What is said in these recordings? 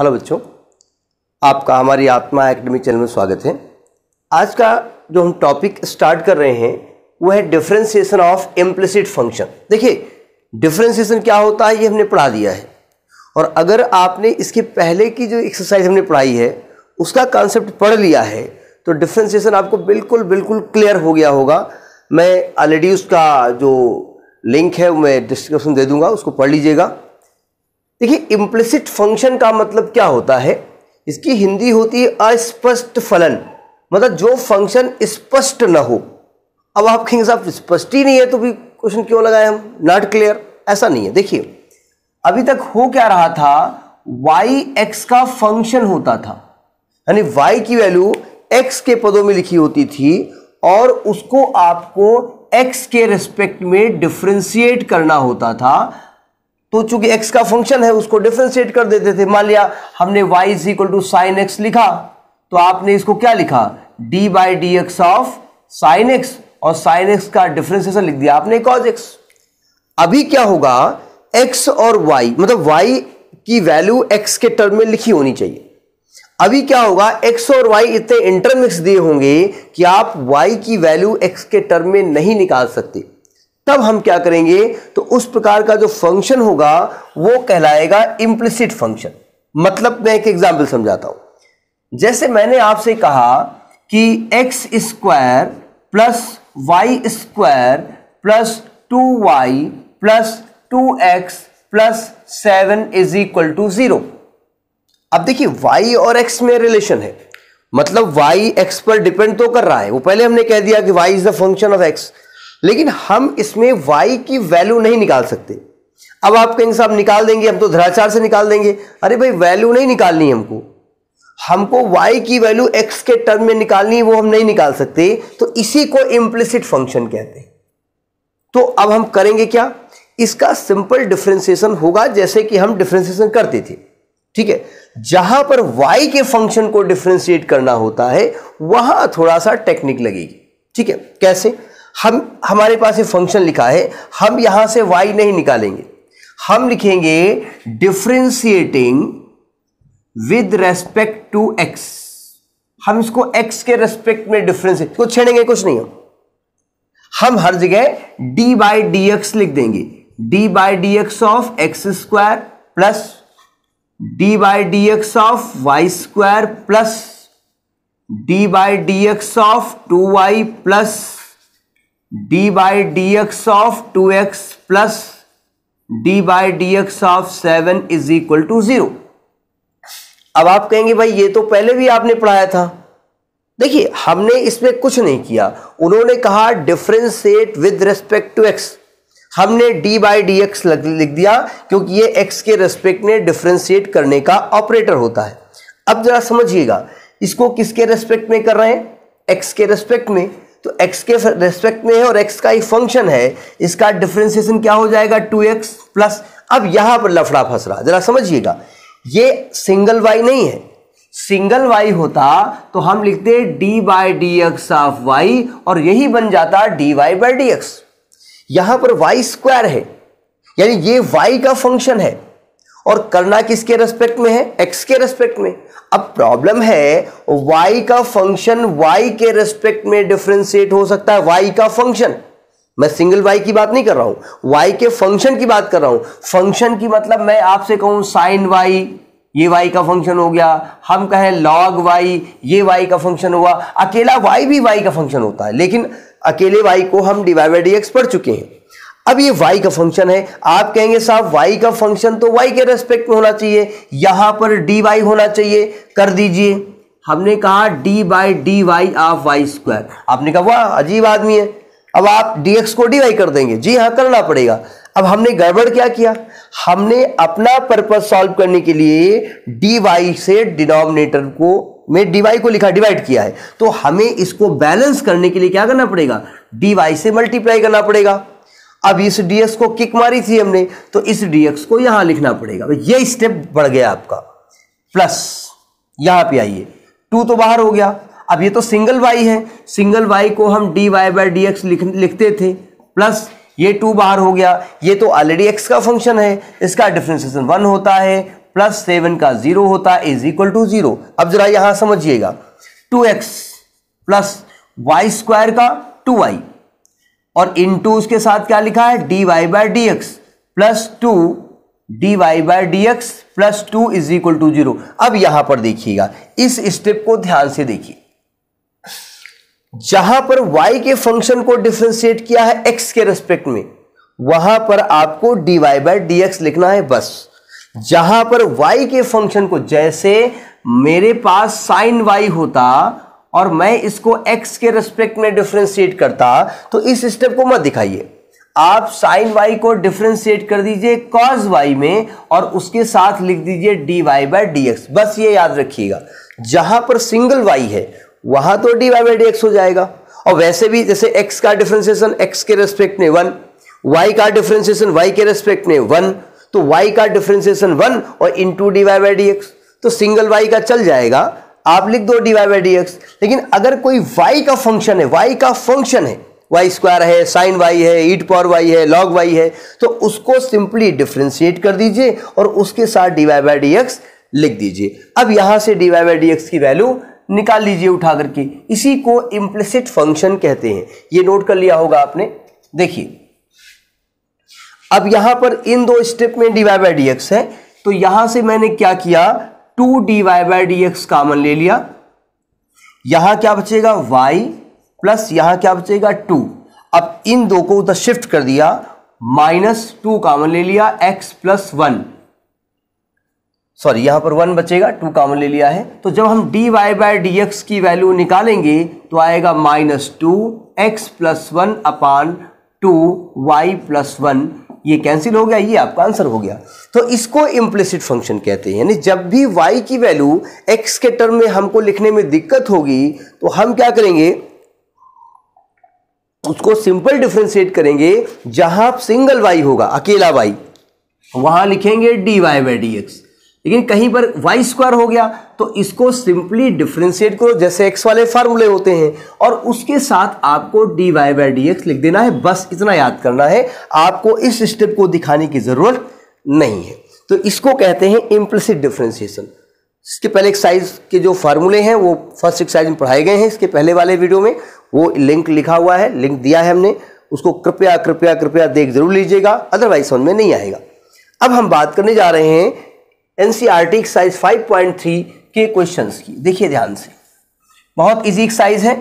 hello बच्चों आपका हमारी आत्मा एकेडमी चैनल में स्वागत है आज का जो हम टॉपिक स्टार्ट कर रहे हैं वो है डिफरेंशिएशन ऑफ इम्प्लिसिट फंक्शन देखिए डिफरेंशिएशन क्या होता है ये हमने पढ़ा दिया है और अगर आपने इसके पहले की जो एक्सरसाइज हमने पढ़ाई है उसका कॉन्सेप्ट पढ़ लिया है तो डिफ्रेंसिएशन आपको बिल्कुल बिल्कुल क्लियर हो गया होगा मैं ऑलरेडी उसका जो लिंक है मैं डिस्क्रिप्शन दे दूंगा उसको पढ़ लीजिएगा देखिए इम्प्लिसिट फंक्शन का मतलब क्या होता है इसकी हिंदी होती है अस्पष्ट फलन मतलब जो फंक्शन स्पष्ट ना हो अब आप कहेंगे साहब स्पष्ट ही नहीं है तो भी क्वेश्चन क्यों लगाए हम नॉट क्लियर ऐसा नहीं है देखिए अभी तक हो क्या रहा था वाई एक्स का फंक्शन होता था यानी वाई की वैल्यू एक्स के पदों में लिखी होती थी और उसको आपको एक्स के रिस्पेक्ट में डिफ्रेंशिएट करना होता था तो चूंकि एक्स का फंक्शन है उसको डिफ्रेंशिएट कर देते थे मान लिया हमने y is equal to sine x लिखा तो आपने इसको क्या लिखा d by d x of sine x और साइन एक्स का डिफ्रेंसिएशन लिख दिया आपने कॉज एक्स अभी क्या होगा एक्स और वाई मतलब वाई की वैल्यू एक्स के टर्म में लिखी होनी चाहिए अभी क्या होगा एक्स और वाई इतने इंटरमिक्स दिए होंगे कि आप वाई की वैल्यू एक्स के टर्म में नहीं निकाल सकते तब हम क्या करेंगे तो उस प्रकार का जो फंक्शन होगा वो कहलाएगा इम्प्लिसिट फंक्शन मतलब मैं एक एग्जाम्पल समझाता हूं जैसे मैंने आपसे कहा कि x square plus y square plus two y plus two x plus seven is equal to zero अब देखिए y और x में रिलेशन है मतलब y x पर डिपेंड तो कर रहा है वो पहले हमने कह दिया कि y is the function of x लेकिन हम इसमें वाई की वैल्यू नहीं निकाल सकते अब आप कहेंगे साहब निकाल देंगे हम तो धराचार से निकाल देंगे अरे भाई वैल्यू नहीं निकालनी हमको हमको y की वैल्यू x के टर्म में निकालनी है वो हम नहीं निकाल सकते तो इसी को इम्प्लिसिट फंक्शन कहते हैं तो अब हम करेंगे क्या इसका सिंपल डिफ्रेंसिएशन होगा जैसे कि हम डिफ्रेंसिएशन करते थे ठीक है जहां पर y के फंक्शन को डिफ्रेंशिएट करना होता है वहां थोड़ा सा टेक्निक लगेगी ठीक है कैसे हम हमारे पास ये फंक्शन लिखा है हम यहां से वाई नहीं निकालेंगे हम लिखेंगे differentiating with respect to x हम इसको एक्स के रेस्पेक्ट में डिफरेंस को छेड़ेंगे कुछ नहीं हम हम हर जगह डी बाई डी एक्स लिख देंगे d by d x of x square plus d by d x of y square plus d by d x of two y plus d by d x of two x plus d by d x of seven is equal to zero अब आप कहेंगे भाई ये तो पहले भी आपने पढ़ाया था देखिए हमने इसमें कुछ नहीं किया उन्होंने कहा differentiate with respect to x हमने डी बाई डी एक्स लिख दिया क्योंकि ये एक्स के रेस्पेक्ट में डिफ्रेंशिएट करने का ऑपरेटर होता है अब जरा समझिएगा इसको किसके रेस्पेक्ट में कर रहे हैं एक्स के रेस्पेक्ट में तो x के रेस्पेक्ट में है और x का एक फंक्शन है इसका डिफ्रेंसिएशन क्या हो जाएगा 2x प्लस अब यहां पर लफड़ा फंस रहा जरा समझिएगा ये सिंगल y नहीं है सिंगल y होता तो हम लिखते d by d x of y और यही बन जाता d y by d x यहां पर वाई स्क्वायर है यानी ये वाई का फंक्शन है और करना किसके रेस्पेक्ट में है एक्स के रेस्पेक्ट में अब प्रॉब्लम है वाई का फंक्शन वाई के रेस्पेक्ट में डिफ्रेंशिएट हो सकता है वाई का फंक्शन मैं सिंगल वाई की बात नहीं कर रहा हूं वाई के फंक्शन की बात कर रहा हूं फंक्शन की मतलब मैं आपसे कहूं साइन वाई ये वाई का फंक्शन हो गया हम कहें लॉग वाई ये वाई का फंक्शन हुआ अकेला वाई भी वाई का फंक्शन होता है लेकिन अकेले वाई को हम डिवाइड एक्स पढ़ चुके हैं अब ये y का फंक्शन है आप कहेंगे साहब y का फंक्शन तो y के रेस्पेक्ट में होना चाहिए यहां पर dy होना चाहिए कर दीजिए हमने कहा d by d y of y square आपने कहा वाह अजीब आदमी है अब आप dx को dy कर देंगे जी हाँ करना पड़ेगा अब हमने गड़बड़ क्या किया हमने अपना पर्पज सॉल्व करने के लिए dy से डिनोमिनेटर को में dy को लिखा डिवाइड किया है तो हमें इसको बैलेंस करने के लिए क्या करना पड़ेगा dy से मल्टीप्लाई करना पड़ेगा अब इस डीएक्स को किक मारी थी हमने तो इस डीएक्स को यहां लिखना पड़ेगा ये स्टेप बढ़ गया आपका प्लस यहां पे आइए टू तो बाहर हो गया अब ये तो सिंगल वाई है सिंगल वाई को हम d y by d x लिख लिखते थे प्लस ये टू बाहर हो गया ये तो ऑलरेडी एक्स का फंक्शन है इसका डिफ्रेंसिएशन वन होता है प्लस सेवन का जीरो होता है इज इक्वल टू जीरो अब जरा यहां समझिएगा two x plus y square का टू वाई और इन टू उसके साथ क्या लिखा है d y by d x plus two d y by d x plus two is equal to zero अब यहां पर देखिएगा इस स्टेप को ध्यान से देखिए जहां पर y के फंक्शन को डिफ्रेंशिएट किया है x के रेस्पेक्ट में वहां पर आपको dy वाई बाई डी लिखना है बस जहां पर y के फंक्शन को जैसे मेरे पास साइन y होता और मैं इसको x के रिस्पेक्ट में डिफ्रेंशिएट करता तो इस स्टेप को मत दिखाइए आप साइन y को डिफ्रेंशिएट कर दीजिए कॉज y में और उसके साथ लिख दीजिए d y by d x बस ये याद रखिएगा जहां पर सिंगल y है वहां तो d y by d x हो जाएगा और वैसे भी जैसे x का डिफ्रेंसिएशन x के रेस्पेक्ट में वन y का डिफ्रेंसिएशन y के रेस्पेक्ट में वन तो y का डिफ्रेंसिएशन वन और into d y by d x तो सिंगल y का चल जाएगा आप लिख दो डी वाई बाई डी लेकिन अगर कोई वाई का फंक्शन है वाई का फंक्शन है वाई स्क्वायर है साइन वाई है ईट पावर वाई है लॉग वाई है तो उसको सिंपली डिफ्रेंशिएट कर दीजिए और उसके साथ डी वाई बाई डी लिख दीजिए अब यहां से डी वाई बाई डी की वैल्यू निकाल लीजिए उठा करके इसी को इम्प्लिसिट फंक्शन कहते हैं ये नोट कर लिया होगा आपने देखिए अब यहां पर इन दो स्टेप में डी वाई बाई डी है तो यहां से मैंने क्या किया two d y by d x common ले लिया यहां क्या बचेगा y प्लस यहां क्या बचेगा टू अब इन दो को उधर शिफ्ट कर दिया माइनस टू कॉमन ले लिया x प्लस वन सॉरी यहां पर वन बचेगा टू कॉमन ले लिया है तो जब हम d y by d x की वैल्यू निकालेंगे तो आएगा minus two x plus one upon two y plus one ये कैंसिल हो गया ये आपका आंसर हो गया तो इसको इम्प्लिसिट फंक्शन कहते हैं यानी जब भी y की वैल्यू x के टर्म में हमको लिखने में दिक्कत होगी तो हम क्या करेंगे उसको सिंपल डिफ्रेंशिएट करेंगे जहां सिंगल y होगा अकेला y वहां लिखेंगे dy y by d x लेकिन कहीं पर वाई स्क्वायर हो गया तो इसको सिंपली डिफ्रेंशिएट करो जैसे एक्स वाले फार्मूले होते हैं और उसके साथ आपको d y by d x लिख देना है बस इतना याद करना है आपको इस स्टेप को दिखाने की ज़रूरत नहीं है तो इसको कहते हैं इम्प्लिसिट डिफ्रेंशिएशन इसके पहले एक्साइज के जो फार्मूले हैं वो फर्स्ट एक्साइज में पढ़ाए गए हैं इसके पहले वाले वीडियो में वो लिंक लिखा हुआ है लिंक दिया है हमने उसको कृपया कृपया कृपया देख जरूर लीजिएगा अदरवाइज समझ में नहीं आएगा अब हम बात करने जा रहे हैं एनसीईआरटी पॉइंट 5.3 के क्वेश्चंस की देखिए ध्यान से बहुत इजी एक्साइज है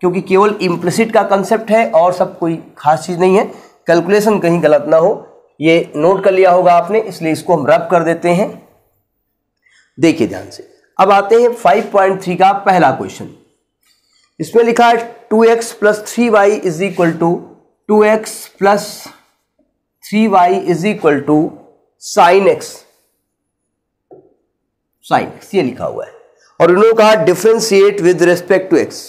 क्योंकि केवल इम्प्लिसिट का कंसेप्ट है और सब कोई खास चीज़ नहीं है कैलकुलेशन कहीं गलत ना हो ये नोट कर लिया होगा आपने इसलिए इसको हम रब कर देते हैं देखिए ध्यान से अब आते हैं 5.3 का पहला क्वेश्चन इसमें लिखा है two x plus three y is equal to two x plus three y is equal to sine x x ये लिखा हुआ है और उन्होंने कहा differentiate with respect to x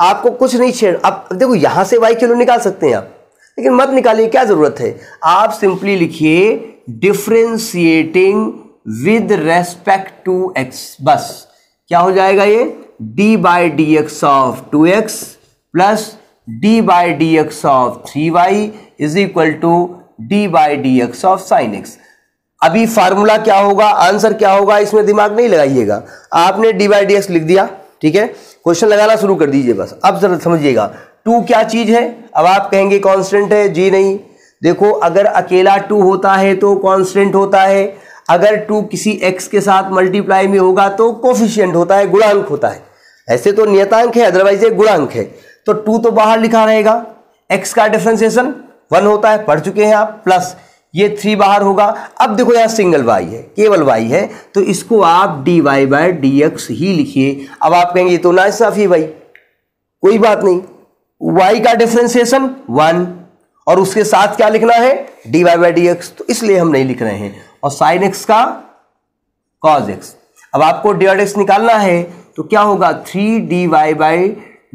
आपको कुछ नहीं छेड़ आप देखो यहां से वाई क्यों निकाल सकते हैं आप लेकिन मत निकालिए क्या जरूरत है आप सिंपली लिखिए differentiating with respect to x बस क्या हो जाएगा ये d by d x of two x plus d by d x of three y is equal to d by d x of sine x अभी formula क्या होगा answer क्या होगा इसमें दिमाग नहीं लगाइएगा आपने डी बाई डी एक्स लिख दिया ठीक है क्वेश्चन लगाना शुरू कर दीजिए बस अब जरा समझिएगा टू क्या चीज है अब आप कहेंगे कांस्टेंट है जी नहीं देखो अगर अकेला टू होता है तो कांस्टेंट होता है अगर टू किसी एक्स के साथ मल्टीप्लाई में होगा तो कोफिशियंट होता है गुणांक होता है ऐसे तो नियतांक है अदरवाइज एक गुणांक है तो टू तो बाहर लिखा रहेगा एक्स का डिफ्रेंसिएशन वन होता है पढ़ चुके हैं आप प्लस ये थ्री बाहर होगा अब देखो यहाँ सिंगल वाई है केवल वाई है तो इसको आप d y by d x ही लिखिए अब आप कहेंगे तो ना साफी भाई कोई बात नहीं वाई का डिफ्रेंसिएशन वन और उसके साथ क्या लिखना है d y by d x तो इसलिए हम नहीं लिख रहे हैं और साइन एक्स का कॉज एक्स अब आपको डी एक्स निकालना है तो क्या होगा three d y by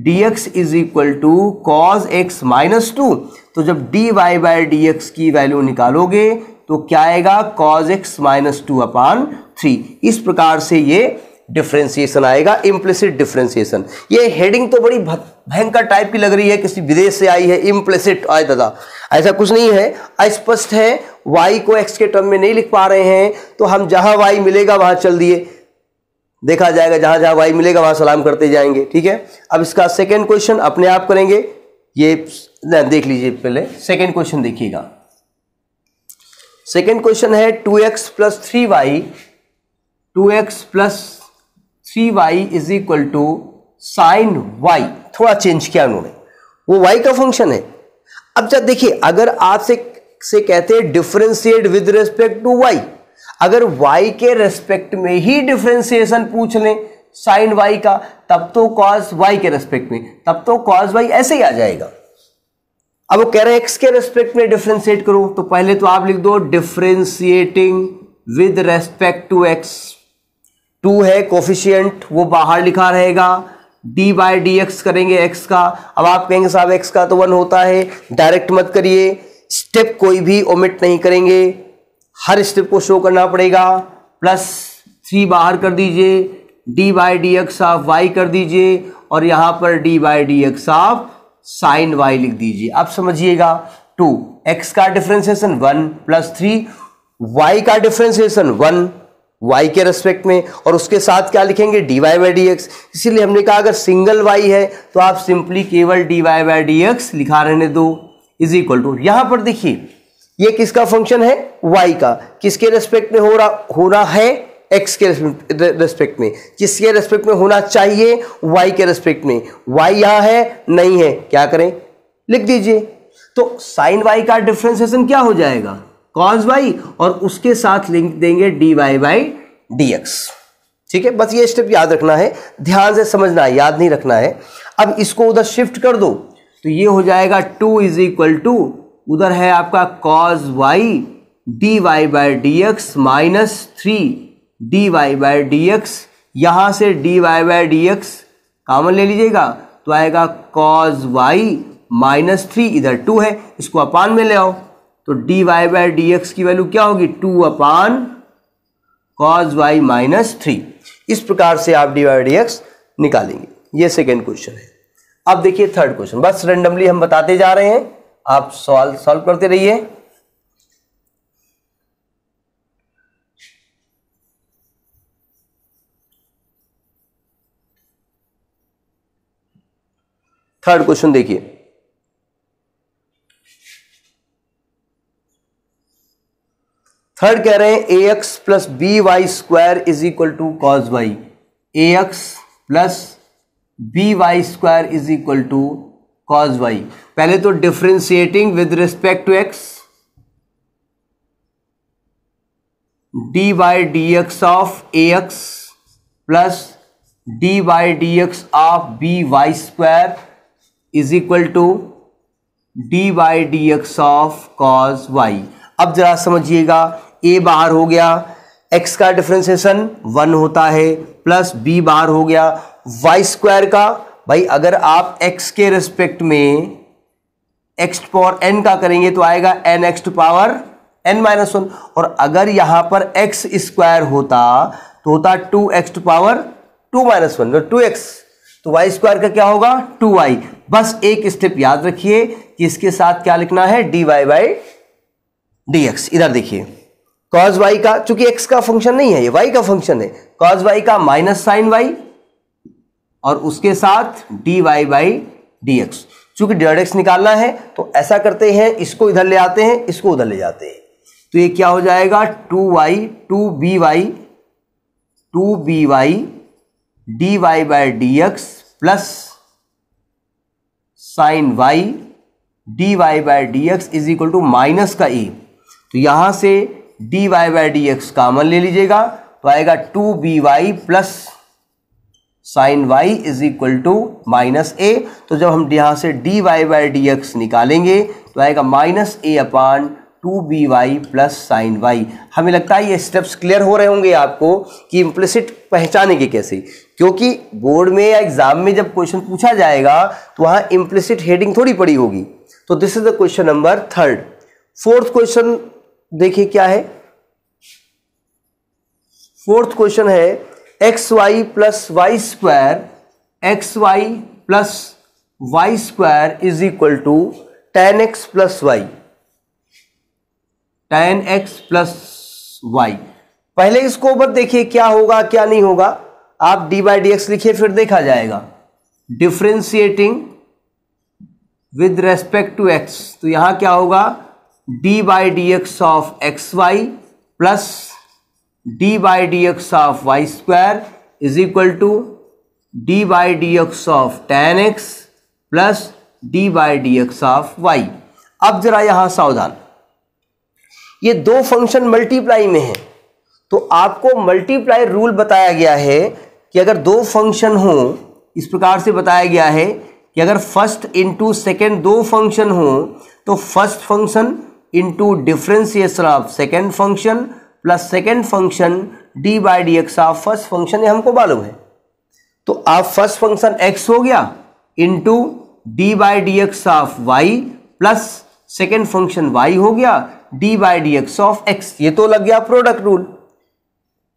d x is equal to cos x minus two तो जब d y by d x की वैल्यू निकालोगे तो क्या आएगा cos x minus two upon three इस प्रकार से ये डिफ्रेंसिएशन आएगा इम्प्लिसिट डिफ्रेंसिएशन ये हेडिंग तो बड़ी भयंकर टाइप की लग रही है किसी विदेश से आई है इम्प्लिसिट आए दादा ऐसा कुछ नहीं है अस्पष्ट है वाई को एक्स के टर्म में नहीं लिख पा रहे हैं तो हम जहां वाई मिलेगा वहां चल दिए देखा जाएगा जहां जहां वाई मिलेगा वहां सलाम करते जाएंगे ठीक है अब इसका सेकेंड क्वेश्चन अपने आप करेंगे ये देख लीजिए पहले सेकेंड क्वेश्चन देखिएगा सेकेंड क्वेश्चन है two x plus three y two x plus three y is equal to sine y थोड़ा चेंज किया उन्होंने वो वाई का फंक्शन है अब जब देखिए अगर आपसे से कहते हैं differentiate with respect to y अगर वाई के रेस्पेक्ट में ही डिफ्रेंसिएशन पूछ लें साइन वाई का तब तो कॉस वाई के रेस्पेक्ट में तब तो कॉस वाई ऐसे ही आ जाएगा अब वो कह रहे हैं एक्स के रेस्पेक्ट में डिफ्रेंशिएट करो तो पहले तो आप लिख दो differentiating with respect to x two है कोफिशियंट वो बाहर लिखा रहेगा डी बाय डी एक्स करेंगे एक्स का अब आप कहेंगे साहब एक्स का तो वन होता है डायरेक्ट मत करिए स्टेप कोई भी ओमिट नहीं करेंगे हर स्टेप को शो करना पड़ेगा प्लस थ्री बाहर कर दीजिए d y d x of y कर दीजिए और यहां पर d y d x of sine y लिख दीजिए अब समझिएगा टू एक्स का differentiation one plus three y का डिफ्रेंसिएशन वन वाई के रेस्पेक्ट में और उसके साथ क्या लिखेंगे d y by d x इसीलिए हमने कहा अगर सिंगल वाई है तो आप सिंपली केवल d y by d x लिखा रहने दो इज इक्वल टू यहां पर देखिए ये किसका फंक्शन है वाई का किसके रेस्पेक्ट में हो रहा हो रहा है एक्स के रेस्पेक्ट में किसके रेस्पेक्ट में होना चाहिए वाई के रेस्पेक्ट में वाई यहां है नहीं है क्या करें लिख दीजिए तो साइन वाई का डिफ्रेंसिएशन क्या हो जाएगा कॉज वाई और उसके साथ लिंक देंगे d y by d x ठीक है बस ये स्टेप याद रखना है ध्यान से समझना है याद नहीं रखना है अब इसको उधर शिफ्ट कर दो तो ये हो जाएगा टू इज इक्वल टू उधर है आपका cos y d y by d x minus three d y by d x यहाँ से d y by d x common ले लीजिएगा तो आएगा कॉज वाई माइनस थ्री इधर टू है इसको अपान में ले आओ तो d y by d x की वैल्यू क्या होगी two upon cos y minus three इस प्रकार से आप डी वाई डी एक्स निकालेंगे ये सेकेंड क्वेश्चन है अब देखिए थर्ड क्वेश्चन बस रेंडमली हम बताते जा रहे हैं आप सॉल्व सॉल्व करते रहिए थर्ड क्वेश्चन देखिए थर्ड कह रहे हैं a x plus b y square is equal to cos y a x plus b y square is equal to cos y पहले तो differentiating with respect to x d y d x of a x plus d y d x of b y square is equal to d y d x of cos y अब जरा समझिएगा ए बाहर हो गया x का differentiation one होता है plus B बाहर हो गया वाई स्क्वायर का भाई अगर आप एक्स के रिस्पेक्ट में एक्स पावर एन का करेंगे तो आएगा n x to power n minus one और अगर यहां पर एक्स स्क्वायर होता तो होता two x to power two minus one two x तो वाई स्क्वायर का क्या होगा टू वाई बस एक स्टेप याद रखिए कि इसके साथ क्या लिखना है d y by d x इधर देखिए कॉज वाई का चूंकि एक्स का फंक्शन नहीं है ये वाई का फंक्शन है कॉज वाई का माइनस साइन वाई और उसके साथ d y by d x चूंकि डेड एक्स निकालना है तो ऐसा करते हैं इसको इधर ले आते हैं इसको उधर ले जाते हैं तो ये क्या हो जाएगा two y two b y two b y d y by d x plus sine y d y by d x is equal to minus का ई तो यहां से d y by d x common ले लीजिएगा तो आएगा two b y plus sine y is equal to minus a तो जब हम यहां से d y by d x निकालेंगे तो आएगा माइनस ए अपान two b y plus sine y हमें लगता है ये स्टेप्स क्लियर हो रहे होंगे आपको कि इम्प्लिसिट पहचाने के कैसे क्योंकि बोर्ड में या एग्जाम में जब क्वेश्चन पूछा जाएगा तो वहाँ इम्प्लिसिट हेडिंग थोड़ी पड़ी होगी तो this is the question number third fourth question देखिए क्या है फोर्थ क्वेश्चन है x y plus y square x y plus y square is equal to ten x plus y ten x plus y पहले इसको ऊपर देखिए क्या होगा क्या नहीं होगा आप डी बाई डी एक्स लिखिए फिर देखा जाएगा differentiating with respect to x तो यहां क्या होगा d by d x of x y plus d by d x of y square is equal to d by d x of ten x plus d by d x of y अब जरा यहां सावधान ये दो function multiply में है तो आपको मल्टीप्लाई रूल बताया गया है कि अगर दो फंक्शन हो इस प्रकार से बताया गया है कि अगर फर्स्ट इंटू सेकेंड दो फंक्शन हो तो first function into differentiation of second function plus second function d by d x of first function ये हमको मालूम है तो आप फर्स्ट फंक्शन एक्स हो गया into d by d x of y plus second function y हो गया d by d x of x ये तो लग गया प्रोडक्ट रूल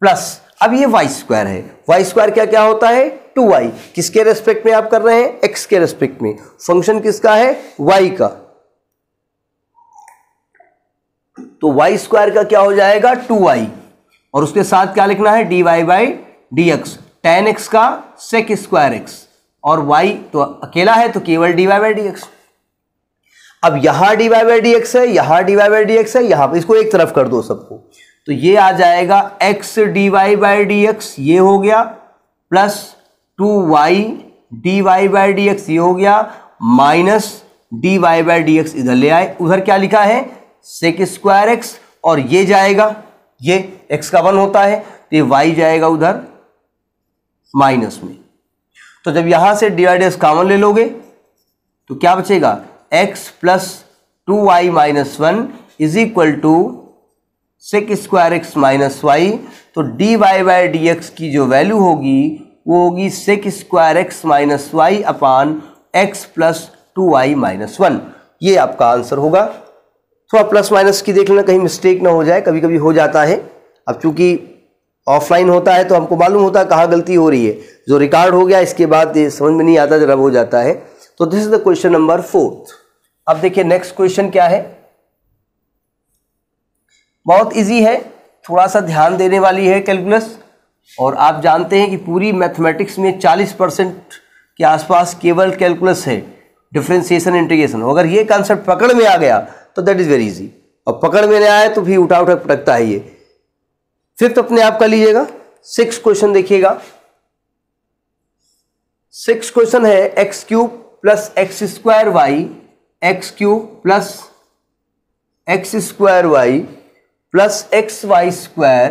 प्लस अब ये वाई स्क्वायर है वाई स्क्वायर क्या क्या होता है टू वाई किसके रेस्पेक्ट में आप कर रहे हैं एक्स के रेस्पेक्ट में फंक्शन किसका है वाई का तो वाई स्क्वायर का क्या हो जाएगा टू वाई और उसके साथ क्या लिखना है d y by d x tan x का सेक स्क्वायर एक्स और वाई तो अकेला है तो केवल d y by d x अब यहां डीवाई बाई डी एक्स है यहां डीवाई बाई डी एक्स है यहां पर इसको एक तरफ कर दो सबको तो ये आ जाएगा x d y by d x ये हो गया plus two y d y by d x ये हो गया minus d y by d x इधर ले आए उधर क्या लिखा है सेक स्क्वायर एक्स और ये जाएगा ये एक्स का वन होता है तो ये वाई जाएगा उधर माइनस में तो जब यहां से डीवाई डी एक्स कॉमन ले लोगे तो क्या बचेगा x plus two y minus one is equal to sec square x minus y तो d y by d x की जो वैल्यू होगी वो होगी sec square x minus y upon x plus two y minus one ये आपका answer होगा थोड़ा प्लस माइनस की देख लेना कहीं मिस्टेक ना हो जाए कभी कभी हो जाता है अब चूंकि ऑफलाइन होता है तो हमको मालूम होता है कहाँ गलती हो रही है जो रिकॉर्ड हो गया इसके बाद ये समझ में नहीं आता जरा हो जाता है तो this is the question number fourth अब देखिए नेक्स्ट क्वेश्चन क्या है बहुत इजी है थोड़ा सा ध्यान देने वाली है कैलकुलस और आप जानते हैं कि पूरी मैथमेटिक्स में 40 परसेंट के आसपास केवल कैलकुलस है डिफ्रेंसिएशन इंटीग्रेशन अगर ये कॉन्सेप्ट पकड़ में आ गया तो दैट इज़ वेरी इजी और पकड़ में नहीं आए तो भी उठा उठा पटकता है ये फिफ्थ तो अपने आप कर लीजिएगा सिक्स क्वेश्चन देखिएगा सिक्स क्वेश्चन है x cube plus x square y x q plus x square y plus x y square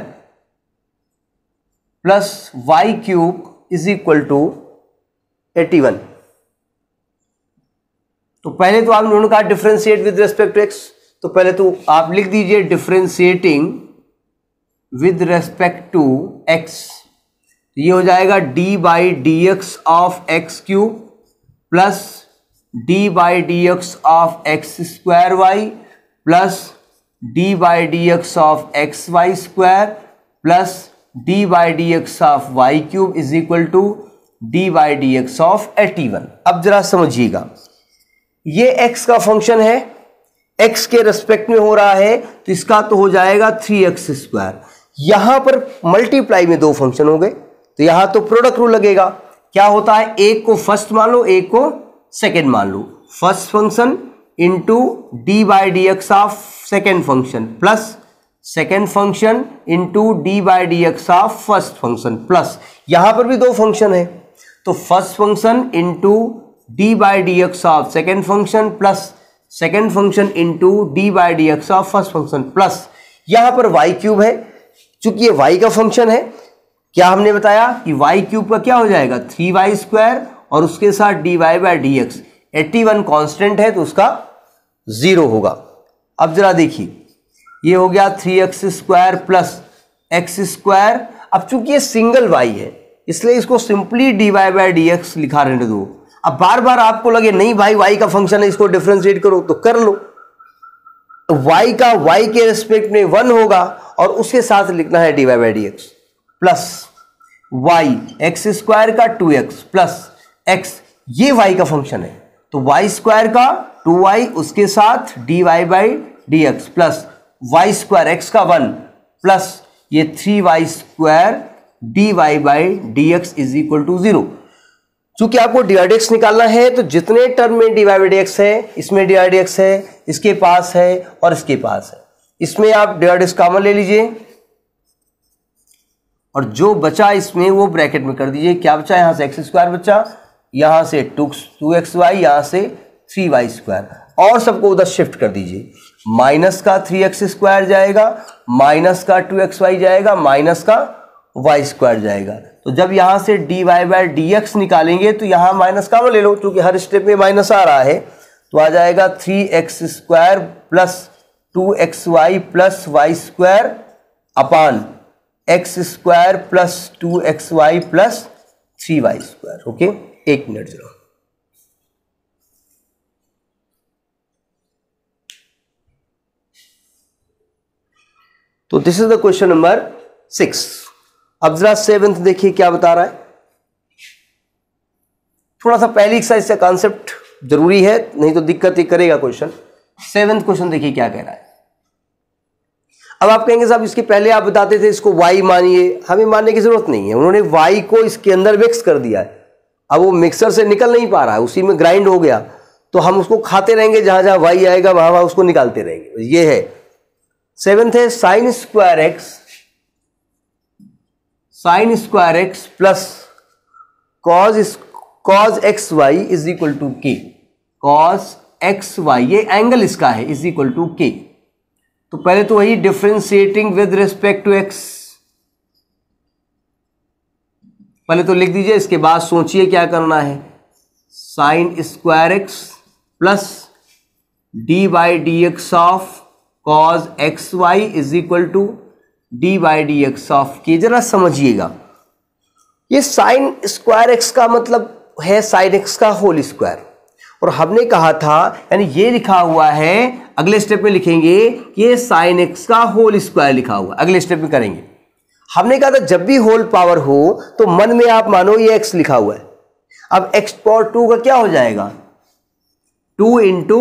plus y cube is equal to eighty one तो पहले तो आप उन्होंने कहा differentiate with respect to x तो पहले तो आप लिख दीजिए differentiating with respect to x ये हो जाएगा d by d x of x cube plus d by d x of x square y plus d by d x of x y square plus d by d x of y cube is equal to d by d x of eighty one अब जरा समझिएगा ये x का function है x के respect में हो रहा है तो इसका तो हो जाएगा थ्री एक्स स्क्वायर यहां पर मल्टीप्लाई में दो फंक्शन हो गए तो यहां तो प्रोडक्ट रूल लगेगा क्या होता है एक को फर्स्ट मान लो एक को सेकेंड मान लो first function into d by d x of second function plus second function into d by d x of first function plus यहां पर भी दो फंक्शन है तो first function into d by d x of second function plus second function into d by d x of first function plus यहां पर Y cube है चूंकि ये वाई का फंक्शन है क्या हमने बताया कि वाई क्यूब का क्या हो जाएगा थ्री वाई स्क्वायर और उसके साथ d y by d x eighty one constant है तो उसका ज़ीरो होगा अब ज़रा देखिए ये हो गया three x square plus x square अब चूंकि ये सिंगल वाई है इसलिए इसको simply d y by d x लिखा रहने दो अब बार बार आपको लगे नहीं भाई वाई का फंक्शन है इसको डिफ्रेंशिएट करो तो कर लो वाई तो का वाई के रेस्पेक्ट में वन होगा और उसके साथ लिखना है d y by d x plus y x square का टू एक्स प्लस एक्स ये वाई का फंक्शन है तो वाई स्क्वायर का टू वाई उसके साथ d y by d x plus y square x का वन प्लस ये three y square d y by d x is equal to zero चूंकि आपको डी आर निकालना है तो जितने टर्म में डी वाई डी एक्स है इसमें डी आर है इसके पास है और इसके पास है इसमें आप डी आर कॉमन ले लीजिए और जो बचा इसमें वो ब्रैकेट में कर दीजिए क्या बचा यहां से एक्स स्क्वायर बचा यहाँ से टू टू एक्स वाई यहाँ से थ्री वाई स्क्वायर और सबको उधर शिफ्ट कर दीजिए माइनस का थ्री एक्स स्क्वायर जाएगा माइनस का टू एक्स वाई जाएगा माइनस का वाई स्क्वायर जाएगा तो जब यहाँ से d y by d x निकालेंगे तो यहाँ माइनस का ले लो क्योंकि हर स्टेप में माइनस आ रहा है तो आ जाएगा three x square plus two x y plus y square upon x square plus two x y plus three y square okay एक मिनट जरा तो this is the question number six अब जरा सेवेंथ देखिए क्या बता रहा है थोड़ा सा पहली एक्सरसाइज का कॉन्सेप्ट जरूरी है नहीं तो दिक्कत ही करेगा क्वेश्चन सेवेंथ क्वेश्चन देखिए क्या कह रहा है अब आप कहेंगे साहब इसके पहले आप बताते थे इसको वाई मानिए हमें मानने की जरूरत नहीं है उन्होंने वाई को इसके अंदर विक्स कर दिया है अब वो मिक्सर से निकल नहीं पा रहा है उसी में ग्राइंड हो गया तो हम उसको खाते रहेंगे जहाँ जहाँ वाई आएगा वहाँ वहाँ उसको निकालते रहेंगे ये है सेवेंथ है sine square x sine square x plus cos cos x y is equal to k cos x y ये एंगल इसका है इज इक्वल टू के तो पहले तो वही differentiating with respect to x पहले तो लिख दीजिए इसके बाद सोचिए क्या करना है sine square x plus d by d x of cos x y is equal to d by d x of की जरा समझिएगा ये साइन स्क्वायर एक्स का मतलब है साइन एक्स का होल स्क्वायर और हमने कहा था यानी ये लिखा हुआ है अगले स्टेप में लिखेंगे कि ये साइन एक्स का होल स्क्वायर लिखा हुआ अगले स्टेप में करेंगे हमने कहा था जब भी होल पावर हो तो मन में आप मानो ये एक्स लिखा हुआ है अब एक्स पावर टू का क्या हो जाएगा टू इंटू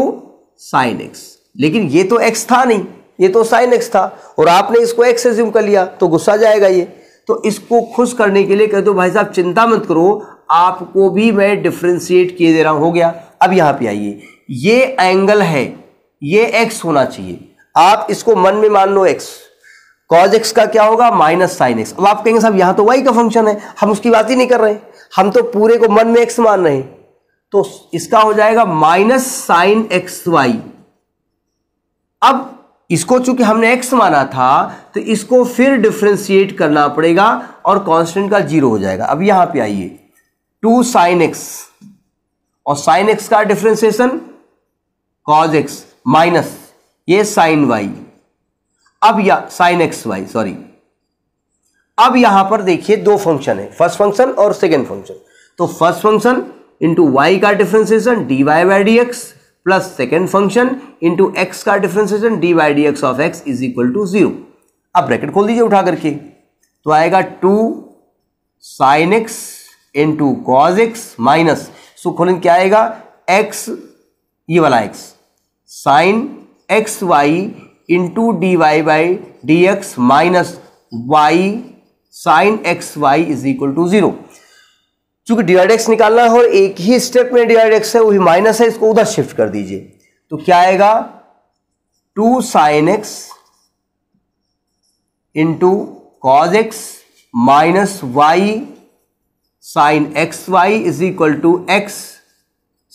साइन एक्स लेकिन ये तो एक्स था नहीं ये तो साइन एक्स था और आपने इसको एक्स एज्यूम कर लिया तो गुस्सा जाएगा ये तो इसको खुश करने के लिए कह दो भाई साहब चिंता मत करो आपको भी मैं डिफ्रेंशिएट किए दे रहा हूं हो गया अब यहां पे आइए ये एंगल है ये एक्स होना चाहिए आप इसको मन में मान लो एक्स कॉज एक्स का क्या होगा माइनस साइन एक्स अब आप कहेंगे साहब यहां तो वाई का फंक्शन है हम उसकी बात ही नहीं कर रहे हम तो पूरे को मन में एक्स मान रहे हैं तो इसका हो जाएगा माइनस साइन एक्स वाई अब इसको चूंकि हमने एक्स माना था तो इसको फिर डिफ्रेंशिएट करना पड़ेगा और कांस्टेंट का जीरो हो जाएगा अब यहां पे आइए टू साइन एक्स और साइन एक्स का डिफ्रेंसिएशन कॉज एक्स माइनस ये साइन वाई अब या साइन एक्स वाई सॉरी अब यहां पर देखिए दो फंक्शन है फर्स्ट फंक्शन और सेकेंड फंक्शन तो फर्स्ट फंक्शन इंटू वाई का differentiation d y by d x plus second function into x का differentiation d y d x of x is equal to zero अब bracket खोल दीजिए उठा करके तो आएगा two sine x into cos x minus so खोल क्या आएगा एक्स ये वाला x sine x y into d y by d x minus y sine x y is equal to zero चूंकि डिवाइड एक्स निकालना है और एक ही स्टेप में डिवाइड एक्स है वही माइनस है इसको उधर शिफ्ट कर दीजिए तो क्या आएगा two sine x into cos x minus y sine x y is equal to x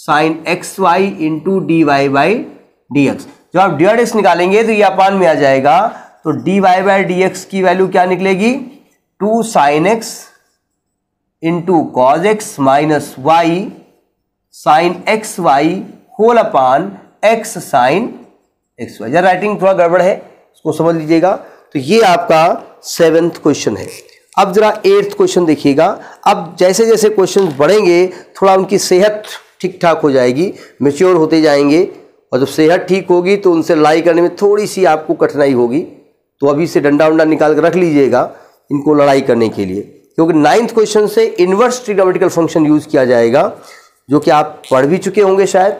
sine x y into d y by d x जब आप डी एक्स निकालेंगे तो ये अपान में आ जाएगा तो d y by d x की वैल्यू क्या निकलेगी two sine x into cos x minus y sine x y whole upon x sine x y जब राइटिंग थोड़ा गड़बड़ है उसको समझ लीजिएगा तो ये आपका सेवेंथ क्वेश्चन है अब जरा एट्थ क्वेश्चन देखिएगा अब जैसे जैसे क्वेश्चन बढ़ेंगे थोड़ा उनकी सेहत ठीक ठाक हो जाएगी मेच्योर होते जाएंगे और जब सेहत ठीक होगी तो उनसे लड़ाई करने में थोड़ी सी आपको कठिनाई होगी तो अभी से डंडा उंडा निकाल कर रख लीजिएगा इनको लड़ाई करने के लिए क्योंकि नाइन्थ क्वेश्चन से इन्वर्स ट्रिग्नोमेटिकल फंक्शन यूज़ किया जाएगा जो कि आप पढ़ भी चुके होंगे शायद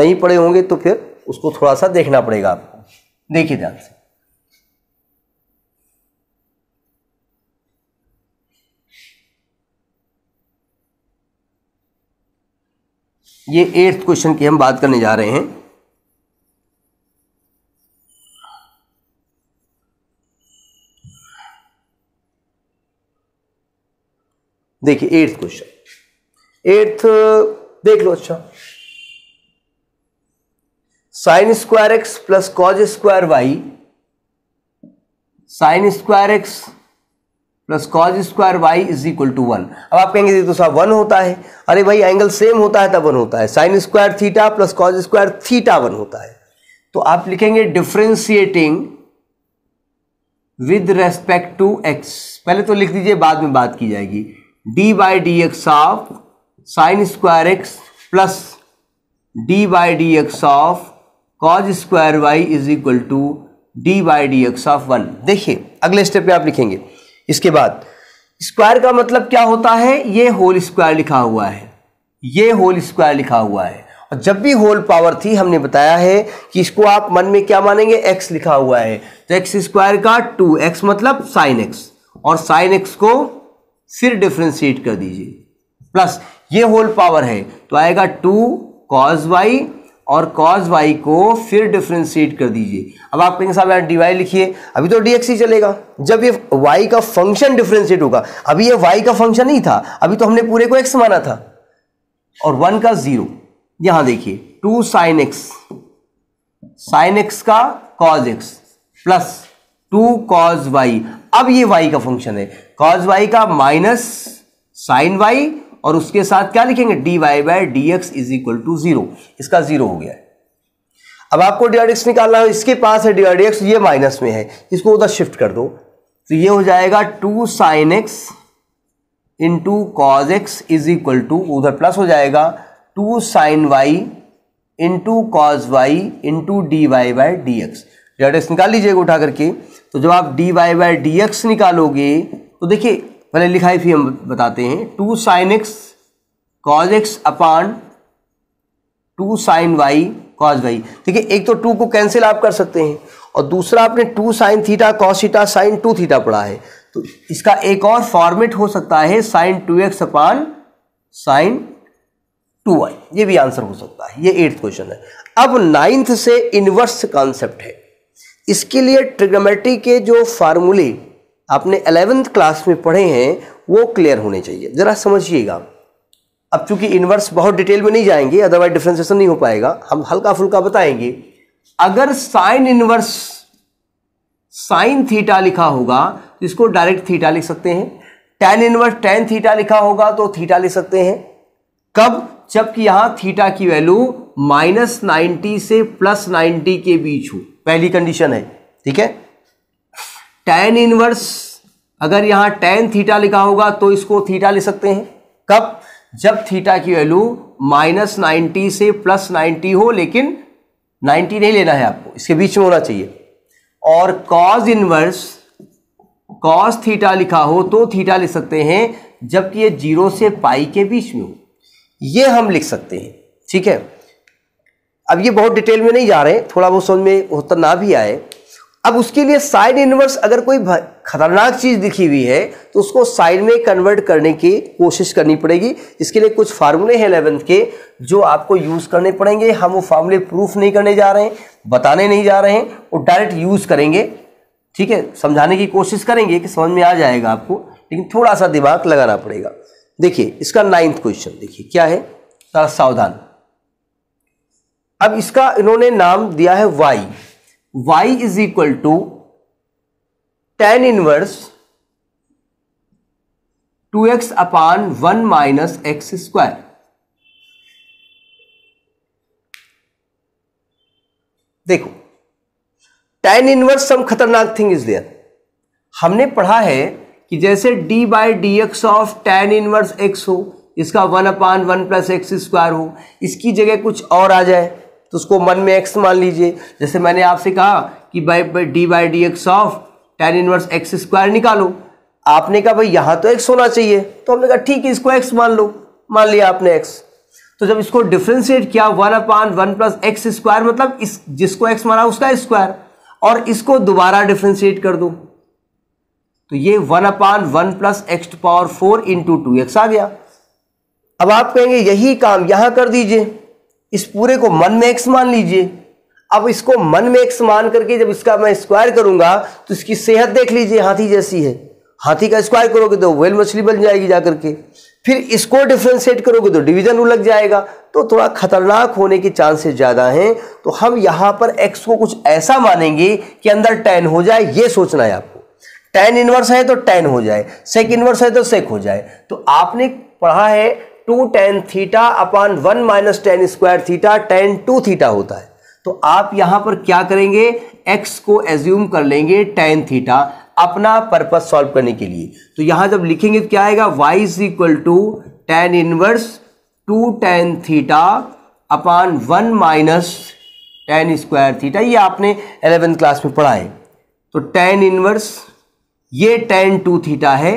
नहीं पढ़े होंगे तो फिर उसको थोड़ा सा देखना पड़ेगा आपको देखिए ध्यान से ये एट्थ क्वेश्चन की हम बात करने जा रहे हैं देखिए एट्थ क्वेश्चन एट्थ देख लो अच्छा sine square x plus cos square y sine square x plus cos square y is equal to one अब आप कहेंगे तो साहब वन होता है अरे भाई एंगल सेम होता है तब वन होता है sine square theta plus cos square theta one होता है तो आप लिखेंगे differentiating with respect to x पहले तो लिख दीजिए बाद में बात की जाएगी d by d x of sine square x plus d by d x of cos square y is equal to d by d x of one देखिए अगले स्टेप पे आप लिखेंगे इसके बाद स्क्वायर का मतलब क्या होता है ये होल स्क्वायर लिखा हुआ है ये होल स्क्वायर लिखा हुआ है और जब भी होल पावर थी हमने बताया है कि इसको आप मन में क्या मानेंगे एक्स लिखा हुआ है तो एक्स स्क्वायर का टू एक्स मतलब साइन एक्स और साइन एक्स को फिर डिफ्रेंशिएट कर दीजिए प्लस ये होल पावर है तो आएगा टू कॉज वाई और कॉज वाई को फिर डिफ्रेंशिएट कर दीजिए अब आप कहेंगे साहब यार डी वाई लिखिए अभी तो डी एक्स ही चलेगा जब ये वाई का फंक्शन डिफ्रेंशिएट होगा अभी ये वाई का फंक्शन नहीं था अभी तो हमने पूरे को एक्स माना था और वन का जीरो यहां देखिए two sine x sine x का cos x plus two cos y अब ये वाई का फंक्शन है कॉज वाई का माइनस साइन वाई और उसके साथ क्या लिखेंगे d y by d x is equal to zero इसका जीरो हो गया है अब आपको डीआरडीएक्स निकालना है इसके पास है डीआरडीएक्स ये माइनस में है इसको उधर शिफ्ट कर दो तो ये हो जाएगा two sine x into cos x is equal to उधर प्लस हो जाएगा two sine y into cos y into d y by d x d r d x निकाल लीजिएगा उठा करके तो जब आप d y by d x निकालोगे तो देखिए पहले लिखाई फिर हम बताते हैं two sine x cos x upon two sine y cos y देखिए एक तो टू को कैंसिल आप कर सकते हैं और दूसरा आपने two sine theta cos theta sine two theta पढ़ा है तो इसका एक और फॉर्मेट हो सकता है sine two x upon sine two y ये भी आंसर हो सकता है ये एट्थ क्वेश्चन है अब नाइन्थ से इनवर्स कॉन्सेप्ट है इसके लिए ट्रिग्नोमेट्री के जो फार्मूले आपने एलेवेंथ क्लास में पढ़े हैं वो क्लियर होने चाहिए ज़रा समझिएगा अब चूंकि इन्वर्स बहुत डिटेल में नहीं जाएंगे अदरवाइज डिफ्रेंसिएशन नहीं हो पाएगा हम हल्का फुल्का बताएंगे अगर साइन इन्वर्स साइन थीटा लिखा होगा तो इसको डायरेक्ट थीटा लिख सकते हैं टेन इन्वर्स टेन थीटा लिखा होगा तो थीटा लिख सकते हैं कब जबकि यहां थीटा की वैल्यू माइनस नाइन्टी से प्लस नाइन्टी के बीच हो पहली कंडीशन है ठीक है टेन इनवर्स अगर यहां टेन थीटा लिखा होगा तो इसको थीटा ले सकते हैं कब जब थीटा की वैल्यू माइनस नाइन्टी से प्लस नाइन्टी हो लेकिन नाइन्टी नहीं लेना है आपको इसके बीच में होना चाहिए और कॉज इनवर्स कॉस थीटा लिखा हो तो थीटा लिख सकते हैं जबकि ये जीरो से पाई के बीच में हो ये हम लिख सकते हैं ठीक है अब ये बहुत डिटेल में नहीं जा रहे थोड़ा बहुत समझ में होता ना भी आए अब उसके लिए साइड इनवर्स अगर कोई खतरनाक चीज़ दिखी हुई है तो उसको साइड में कन्वर्ट करने की कोशिश करनी पड़ेगी इसके लिए कुछ फार्मूले हैं एलेवेंथ के जो आपको यूज़ करने पड़ेंगे हम वो फार्मूले प्रूफ नहीं करने जा रहे हैं बताने नहीं जा रहे हैं और डायरेक्ट यूज़ करेंगे ठीक है समझाने की कोशिश करेंगे कि समझ में आ जाएगा आपको लेकिन थोड़ा सा दिमाग लगाना पड़ेगा देखिए इसका नाइन्थ क्वेश्चन देखिए क्या है सावधान अब इसका इन्होंने नाम दिया है y y is equal to tan inverse two x upon one minus x square देखो टेन इनवर्स सम खतरनाक थिंग इज देयर हमने पढ़ा है कि जैसे d by d x of tan inverse x हो इसका one upon one plus x square हो इसकी जगह कुछ और आ जाए तो उसको मन में एक्स मान लीजिए जैसे मैंने आपसे कहा कि by d by d x of tan inverse x square निकालो आपने कहा भाई यहाँ तो एक्स होना चाहिए तो हमने कहा ठीक है इसको एक्स मान लो मान लिया आपने एक्स तो जब इसको डिफ्रेंशिएट किया one upon one plus x square मतलब इस जिसको एक्स माना उसका स्क्वायर और इसको दोबारा डिफ्रेंशिएट कर दो तो ये one upon one plus x power four into two x आ गया अब आप कहेंगे यही काम यहां कर दीजिए इस पूरे को मन में एक्स मान लीजिए अब इसको मन में एक्स मान करके जब इसका मैं स्क्वायर करूंगा तो इसकी सेहत देख लीजिए हाथी जैसी है हाथी का स्क्वायर करोगे तो वेल मछली बन जाएगी जाकर के फिर इसको डिफ्रेंशिएट करोगे तो डिवीजन उलग जाएगा तो थोड़ा खतरनाक होने के चांसेस ज़्यादा हैं तो हम यहां पर एक्स को कुछ ऐसा मानेंगे कि अंदर टेन हो जाए ये सोचना है आपको टेन इनवर्स है तो टेन हो जाए सेक इनवर्स है तो सेक हो जाए तो आपने पढ़ा है two tan theta upon one minus tan square theta tan two theta होता है तो आप यहां पर क्या करेंगे x को एज्यूम कर लेंगे टेन थीटा अपना पर्पज सॉल्व करने के लिए तो यहां जब लिखेंगे तो क्या आएगा y is equal to tan inverse two tan theta upon one minus tan square theta ये आपने एलेवेंथ क्लास में पढ़ा है तो टेन इनवर्स ये टेन टू थीटा है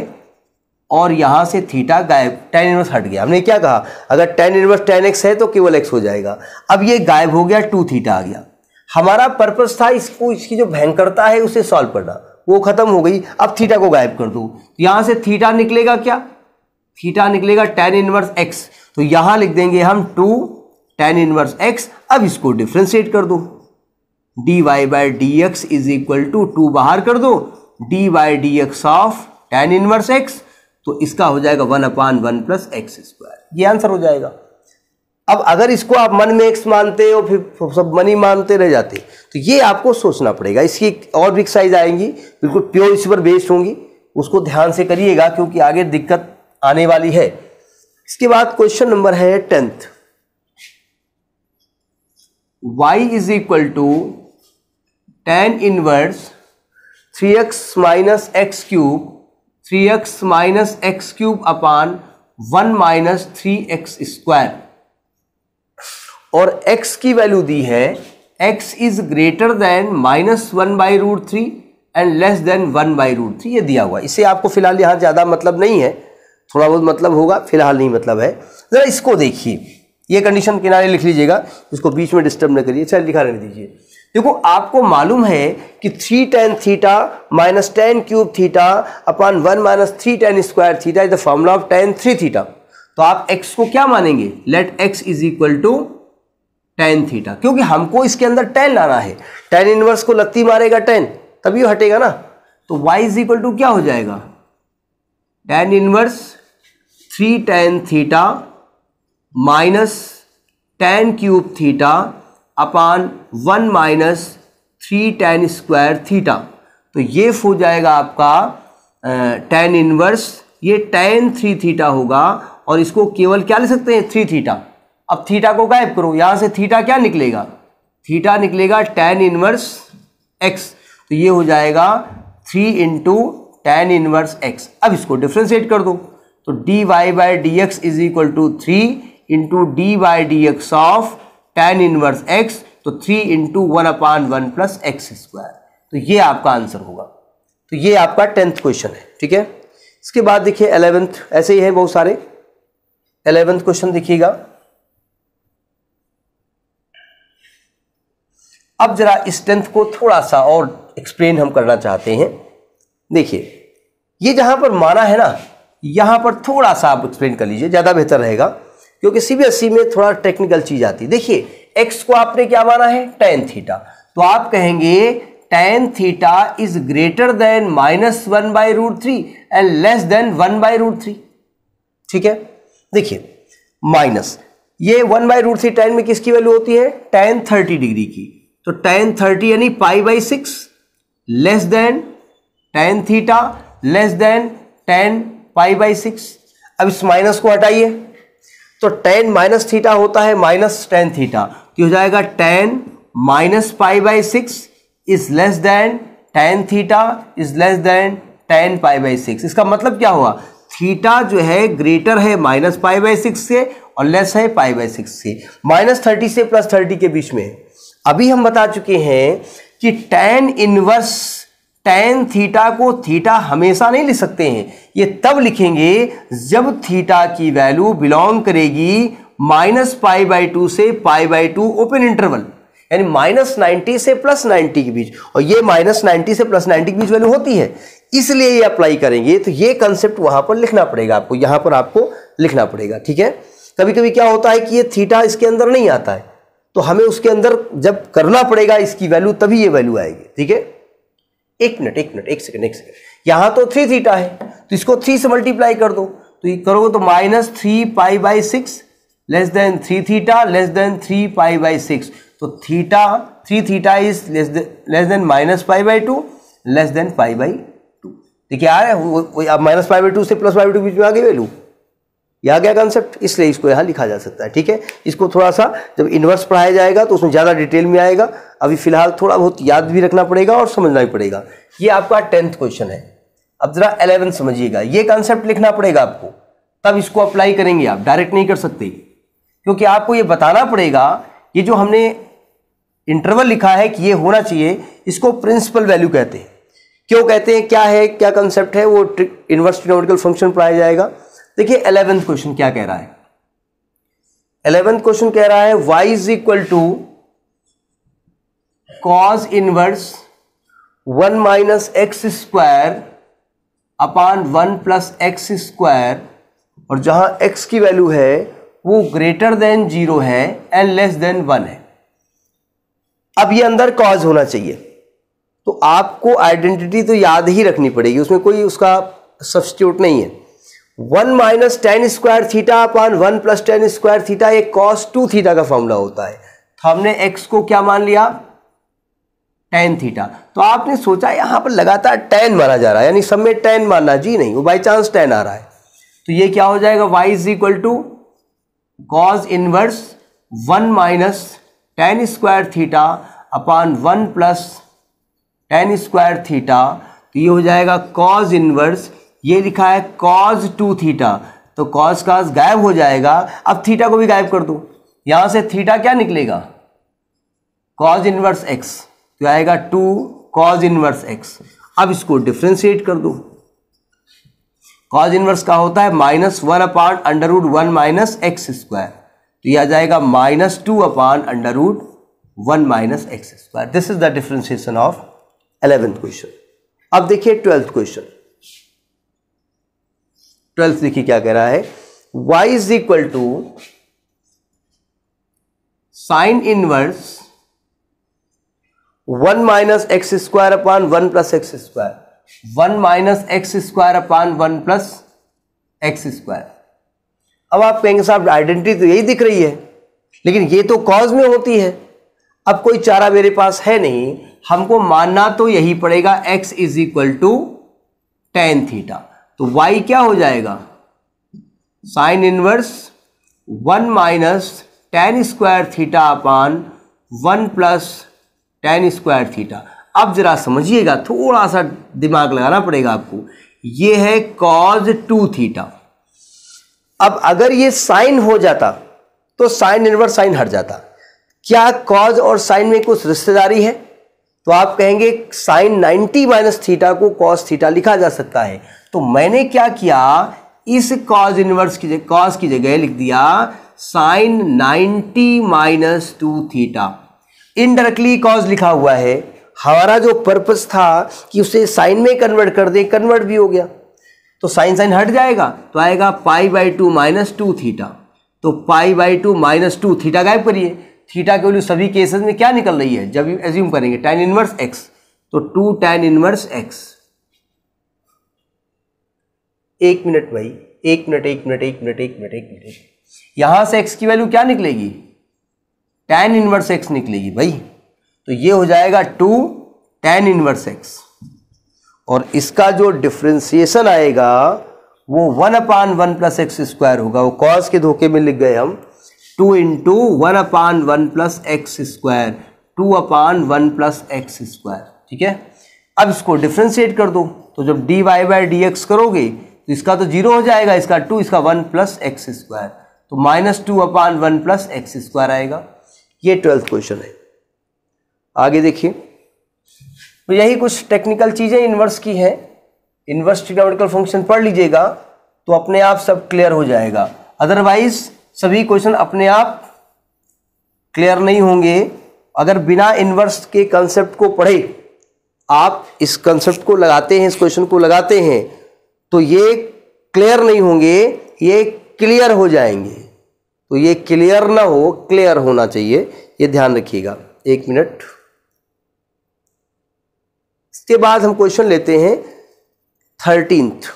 और यहाँ से थीटा गायब टेन इनवर्स हट गया हमने क्या कहा अगर टेन इनवर्स टेन एक्स है तो केवल एक्स हो जाएगा अब ये गायब हो गया टू थीटा आ गया हमारा पर्पज था इसको इसकी जो भयंकरता है उसे सॉल्व करना वो खत्म हो गई अब थीटा को गायब कर दूँ यहाँ से थीटा निकलेगा क्या थीटा निकलेगा टेन इनवर्स एक्स तो यहाँ लिख देंगे हम टू टेन इनवर्स एक्स अब इसको डिफ्रेंशिएट कर दो d y by d x is equal to two बाहर कर दो d y d x of tan inverse x तो इसका हो जाएगा one upon one plus x square ये आंसर हो जाएगा अब अगर इसको आप मन में एक्स मानते हो फिर सब मनी मानते रह जाते तो ये आपको सोचना पड़ेगा इसकी और भी एक्साइज आएंगी बिल्कुल प्योर इस पर बेस्ड होंगी उसको ध्यान से करिएगा क्योंकि आगे दिक्कत आने वाली है इसके बाद क्वेश्चन नंबर है tenth y is equal to tan inverse three x minus x cube three x minus x cube upon one minus three x square और x की वैल्यू दी है x is greater than minus one by root three and less than one by root three ये दिया हुआ इसे आपको फिलहाल यहाँ ज़्यादा मतलब नहीं है थोड़ा बहुत मतलब होगा फिलहाल नहीं मतलब है ज़रा इसको देखिए ये कंडीशन किनारे लिख लीजिएगा इसको बीच में डिस्टर्ब न करिए चलिए लिखा रहने दीजिए देखो आपको मालूम है कि three tan theta minus tan cube theta upon one minus three tan square theta is the formula of tan three theta तो आप एक्स को क्या मानेंगे let x is equal to tan theta क्योंकि हमको इसके अंदर टेन लाना है टेन इनवर्स को लत्ती मारेगा टेन तभी हटेगा ना तो वाई इज इक्वल टू क्या हो जाएगा tan inverse three tan theta minus tan cube theta upon one minus three tan square theta तो ये हो जाएगा आपका टेन इनवर्स ये टेन थ्री थीटा होगा और इसको केवल क्या ले सकते हैं थ्री थीटा अब थीटा को गायब करो यहाँ से थीटा क्या निकलेगा थीटा निकलेगा टेन इनवर्स एक्स तो ये हो जाएगा three into tan inverse x अब इसको डिफ्रेंशिएट कर दो तो d y by d x is equal to three into d by d x of tan inverse x तो three into one upon one plus x square तो ये आपका answer होगा तो ये आपका टेंथ क्वेश्चन है ठीक है इसके बाद देखिए एलेवेंथ ऐसे ही है बहुत सारे एलेवेंथ क्वेश्चन देखिएगा अब जरा इस टेंथ को थोड़ा सा और एक्सप्लेन हम करना चाहते हैं देखिए ये जहां पर माना है ना यहां पर थोड़ा सा आप एक्सप्लेन कर लीजिए ज़्यादा बेहतर रहेगा क्योंकि सीबीएसई e में थोड़ा टेक्निकल चीज आती है देखिए एक्स को आपने क्या माना है टेन थीटा तो आप कहेंगे tan theta is greater than minus one by root three and less than one by root three ठीक है देखिए माइनस ये one by root three tan में किसकी वैल्यू होती है टेन थर्टी डिग्री की तो टेन थर्टी यानी pi by six less than tan theta less than tan pi by six अब इस माइनस को हटाइए तो टेन माइनस थीटा होता है माइनस टेन थीटा हो जाएगा tan minus pi by six is less than tan theta is less than tan pi by six इसका मतलब क्या हुआ थीटा जो है ग्रेटर है माइनस पाई बाई सिक्स से और लेस है पाई बाई सिक्स से माइनस थर्टी से प्लस थर्टी के बीच में अभी हम बता चुके हैं कि टेन इनवर्स टेन थीटा को थीटा हमेशा नहीं लिख सकते हैं ये तब लिखेंगे जब थीटा की वैल्यू बिलोंग करेगी माइनस पाई बाई टू से pi by two open interval यानी माइनस नाइन्टी से प्लस नाइन्टी के बीच और ये माइनस नाइन्टी से प्लस नाइन्टी के बीच वैल्यू होती है इसलिए ये अप्लाई करेंगे तो ये कंसेप्ट वहां पर लिखना पड़ेगा आपको यहां पर आपको लिखना पड़ेगा ठीक है कभी कभी क्या होता है कि ये थीटा इसके अंदर नहीं आता है तो हमें उसके अंदर जब करना पड़ेगा इसकी वैल्यू तभी ये वैल्यू आएगी ठीक है एक मिनट एक मिनट एक सेकंड एक सेकंड यहां तो थ्री थीटा है तो इसको थ्री से मल्टीप्लाई कर दो तो ये करोगे तो minus three pi by six less than three theta less than three pi by six तो theta three theta is less less than minus pi by two less than pi by two देखिए आ रहा है minus pi by two से plus pi by two बीच में आ गई वैल्यू यह आ गया कॉन्सेप्ट इसलिए इसको यहाँ लिखा जा सकता है ठीक है इसको थोड़ा सा जब इन्वर्स पढ़ाया जाएगा तो उसमें ज़्यादा डिटेल में आएगा अभी फिलहाल थोड़ा बहुत याद भी रखना पड़ेगा और समझना भी पड़ेगा ये आपका टेंथ क्वेश्चन है अब ज़रा एलेवन समझिएगा ये कॉन्सेप्ट लिखना पड़ेगा आपको तब इसको अप्लाई करेंगे आप डायरेक्ट नहीं कर सकते क्योंकि आपको ये बताना पड़ेगा ये जो हमने इंटरवल लिखा है कि ये होना चाहिए इसको प्रिंसिपल वैल्यू कहते हैं क्यों कहते हैं क्या है क्या कंसेप्ट है वो इन्वर्स न्यूमेरिकल फंक्शन पढ़ाया जाएगा देखिए एलेवेंथ क्वेश्चन क्या कह रहा है एलेवेंथ क्वेश्चन कह रहा है y is equal to cos inverse one minus x square upon one plus x square और जहां x की वैल्यू है वो ग्रेटर देन जीरो है एंड लेस देन वन है अब ये अंदर कॉज होना चाहिए तो आपको आइडेंटिटी तो याद ही रखनी पड़ेगी उसमें कोई उसका सब्सिट्यूट नहीं है one minus tan square theta upon one plus tan square theta एक कॉस टू थीटा का फॉर्मूला होता है तो हमने एक्स को क्या मान लिया टेन थीटा तो आपने सोचा यहां पर लगातार टेन माना जा रहा है यानी सब में टेन मानना जी नहीं वो बाई चांस टेन आ रहा है तो ये क्या हो जाएगा y is equal to cos inverse one minus tan square theta upon one plus tan square theta तो ये हो जाएगा कॉज इनवर्स ये लिखा है कॉज टू थीटा तो कॉज काज गायब हो जाएगा अब थीटा को भी गायब कर दो यहां से थीटा क्या निकलेगा कॉज इनवर्स एक्स तो आएगा टू कॉज इनवर्स एक्स अब इसको डिफ्रेंशिएट कर दो कॉज इनवर्स का होता है minus one upon under root one minus x square तो यह आ जाएगा minus two upon under root one minus x square this is the differentiation of eleventh question अब देखिए ट्वेल्थ क्वेश्चन ट्वेल्थ देखिए क्या कह रहा है y is equal to sine inverse one minus x square upon one plus x square one minus x square upon one plus x square अब आप कहेंगे साहब आइडेंटिटी तो यही दिख रही है लेकिन ये तो कॉज में होती है अब कोई चारा मेरे पास है नहीं हमको मानना तो यही पड़ेगा x is equal to tan theta तो y क्या हो जाएगा sine inverse one minus tan square theta upon one plus tan square theta अब जरा समझिएगा थोड़ा सा दिमाग लगाना पड़ेगा आपको ये है कॉज टू थीटा अब अगर ये साइन हो जाता तो साइन इनवर्स साइन हट जाता क्या कॉज और साइन में कुछ रिश्तेदारी है तो आप कहेंगे साइन 90 माइनस थीटा को कॉस थीटा लिखा जा सकता है तो मैंने क्या किया इस कॉज इनवर्स की कॉज की जगह लिख दिया sine 90 minus two theta indirectly cos लिखा हुआ है हमारा जो पर्पस था कि उसे साइन में कन्वर्ट कर दे कन्वर्ट भी हो गया तो साइन साइन हट जाएगा तो आएगा pi by two minus two theta तो pi by two minus two theta गायब करिए थीटा के वैल्यू सभी केसेस में क्या निकल रही है जब एज्यूम करेंगे टेन इनवर्स एक्स तो टू टैन इनवर्स एक्स एक मिनट भाई एक मिनट एक मिनट एक मिनट एक मिनट एक मिनट यहां से एक्स की वैल्यू क्या निकलेगी टेन इनवर्स एक्स निकलेगी भाई तो ये हो जाएगा टू टेन इनवर्स एक्स और इसका जो डिफ्रेंसिएशन आएगा वो one upon one plus x square होगा वो कॉस के धोखे में लिख गए हम two into one upon one plus x square two upon one plus x square ठीक है अब इसको डिफ्रेंशिएट कर दो तो जब d y by d x करोगे तो इसका तो जीरो हो जाएगा इसका टू इसका वन प्लस एक्स स्क्वायर तो minus two upon one plus x square आएगा ये ट्वेल्थ क्वेश्चन है आगे देखिए तो यही कुछ टेक्निकल चीज़ें इन्वर्स की है इन्वर्स ट्रिग्नोमेट्रिकल फंक्शन पढ़ लीजिएगा तो अपने आप सब क्लियर हो जाएगा अदरवाइज सभी क्वेश्चन अपने आप क्लियर नहीं होंगे अगर बिना इन्वर्स के कंसेप्ट को पढ़े आप इस कंसेप्ट को लगाते हैं इस क्वेश्चन को लगाते हैं तो ये क्लियर नहीं होंगे ये क्लियर हो जाएंगे तो ये क्लियर ना हो क्लियर होना चाहिए ये ध्यान रखिएगा एक मिनट इसके बाद हम क्वेश्चन लेते हैं थर्टींथ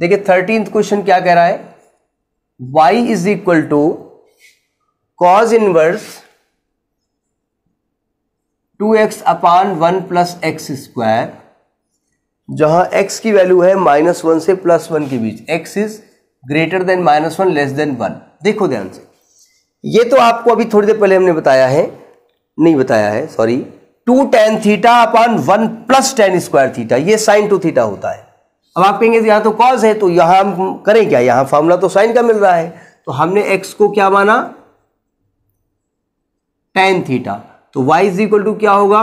देखिए थर्टींथ क्वेश्चन क्या कह रहा है y is equal to cos inverse two x upon one plus x square जहां x की वैल्यू है माइनस वन से प्लस वन के बीच x is greater than minus one less than one देखो ध्यान से ये तो आपको अभी थोड़ी देर पहले हमने बताया है नहीं बताया है sorry two tan theta upon one plus tan square theta ये साइन टू थीटा होता है अब आप कहेंगे यहां तो कॉज है तो यहां हम करें क्या यहां फॉर्मूला तो साइन का मिल रहा है तो हमने एक्स को क्या माना टेन थीटा तो y इज इक्वल टू क्या होगा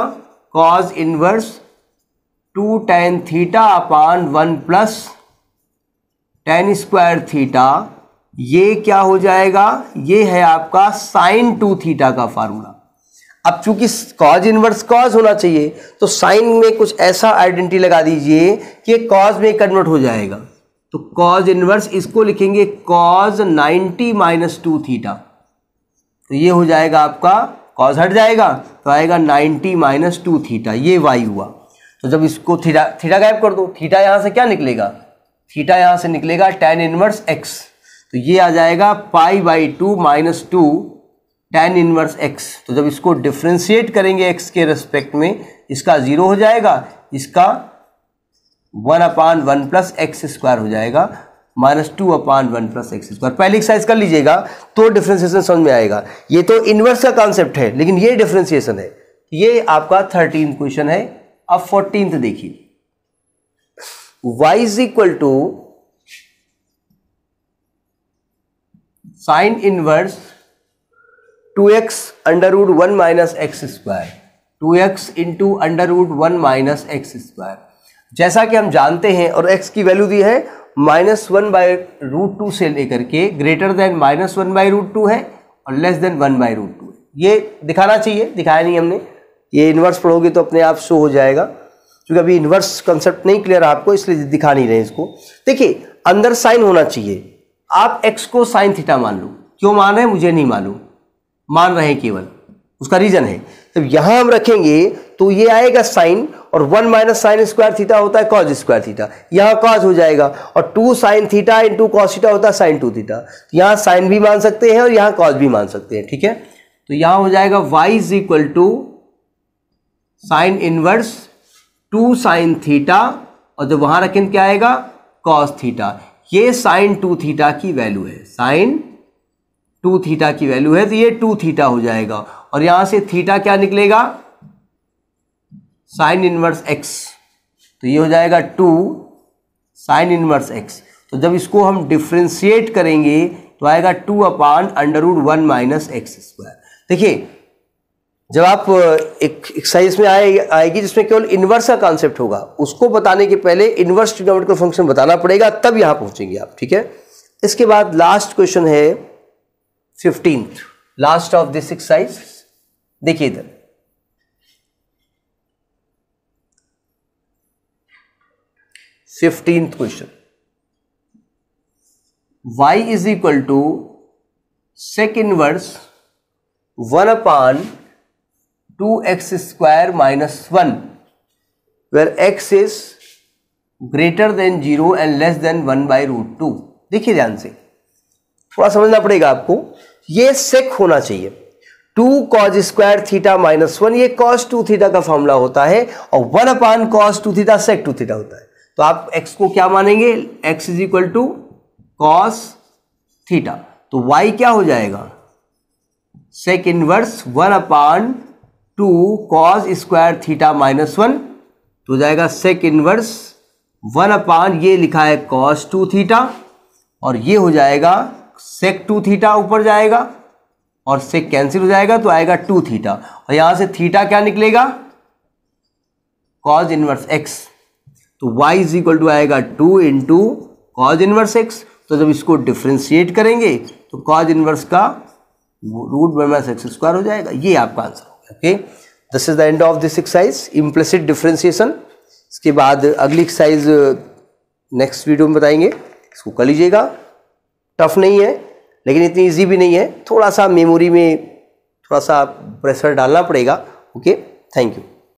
cos inverse two tan theta upon one plus tan square theta ये क्या हो जाएगा ये है आपका साइन टू थीटा का फार्मूला अब चूंकि कॉज इनवर्स कॉज होना चाहिए तो साइन में कुछ ऐसा आइडेंटिटी लगा दीजिए कि कॉज में कन्वर्ट हो जाएगा तो कॉज इनवर्स इसको लिखेंगे कॉज 90 माइनस टू थीटा तो ये हो जाएगा आपका कॉज हट जाएगा तो आएगा 90 माइनस टू थीटा ये वाई हुआ तो जब इसको थीटा थीटा गायब कर दो थीटा यहाँ से क्या निकलेगा थीटा यहाँ से निकलेगा टेन इनवर्स एक्स तो ये आ जाएगा pi by two minus two tan inverse x तो जब इसको डिफ्रेंशिएट करेंगे एक्स के रेस्पेक्ट में इसका ज़ीरो हो जाएगा इसका one upon one plus x square हो जाएगा minus two upon one plus x square पहले एक्सरसाइज कर लीजिएगा तो डिफ्रेंसिएशन समझ में आएगा ये तो इन्वर्स का कॉन्सेप्ट है लेकिन ये डिफ्रेंसिएशन है ये आपका थर्टीन क्वेश्चन है अब फोर्टीन देखिए y is equal to sine inverse two x under one minus x square two x into under root one minus x square जैसा कि हम जानते हैं और x की वैल्यू दी है minus one by root two से लेकर के greater than minus one by root two है और less than one by root two ये दिखाना चाहिए दिखाया नहीं हमने ये इन्वर्स पढ़ोगे तो अपने आप शो हो जाएगा क्योंकि अभी इन्वर्स कंसेप्ट नहीं क्लियर आपको इसलिए दिखा नहीं रहे इसको देखिए अंदर साइन होना चाहिए आप एक्स को साइन थीटा मान लो क्यों मान रहे हैं मुझे नहीं मालूम मान रहे हैं केवल उसका रीजन है जब यहां हम रखेंगे तो ये आएगा साइन और one minus sine square theta होता है कॉज स्क्वायर थीटा यहाँ कॉज हो जाएगा और two sine theta into cos theta होता है साइन टू थीटा यहाँ साइन भी मान सकते हैं और यहाँ कॉज भी मान सकते हैं ठीक है तो यहाँ हो जाएगा y is equal to sine inverse two sine theta और जब वहां रखें तो क्या आएगा कॉज थीटा ये साइन टू थीटा की वैल्यू है साइन टू थीटा की वैल्यू है तो ये टू थीटा हो जाएगा और यहां से थीटा क्या निकलेगा साइन इनवर्स एक्स तो ये हो जाएगा टू साइन इनवर्स एक्स तो जब इसको हम डिफ्रेंशिएट करेंगे तो आएगा two upon under root one minus x square देखिए जब आप एक एक्सरसाइज में आए आएगी जिसमें केवल इन्वर्स का कॉन्सेप्ट होगा उसको बताने के पहले इन्वर्स ट्रिग्नोमेट्रिकल फंक्शन बताना पड़ेगा तब यहां पहुंचेंगे आप ठीक है इसके बाद लास्ट क्वेश्चन है fifteenth last of this exercise देखिए इधर fifteenth question y is equal to sec inverse one upon two x square minus one where x is greater than zero and less than one by root two देखिए ध्यान से थोड़ा समझना पड़ेगा आपको ये सेक होना चाहिए two cos square theta minus one ये कॉस टू थीटा का फॉर्मूला होता है और one upon cos two theta sec two theta होता है तो आप एक्स को क्या मानेंगे x is equal to cos theta तो वाई क्या हो जाएगा sec inverse one upon two cos square theta minus one तो हो जाएगा सेक इनवर्स वन अपान ये लिखा है कॉस टू थीटा और ये हो जाएगा सेक टू थीटा ऊपर जाएगा और सेक कैंसिल हो जाएगा तो आएगा टू थीटा और यहां से थीटा क्या निकलेगा कॉज इनवर्स एक्स तो y इज इक्वल टू आएगा two into cos inverse x तो जब इसको डिफ्रेंशिएट करेंगे तो कॉज इनवर्स का रूट माइनस एक्स स्क्वायर हो जाएगा ये आपका आंसर होगा okay this is the end of this exercise implicit differentiation इसके बाद अगली एक्सरसाइज नेक्स्ट वीडियो में बताएंगे इसको कर लीजिएगा टफ नहीं है लेकिन इतनी इजी भी नहीं है थोड़ा सा मेमोरी में थोड़ा सा प्रेशर डालना पड़ेगा ओके थैंक यू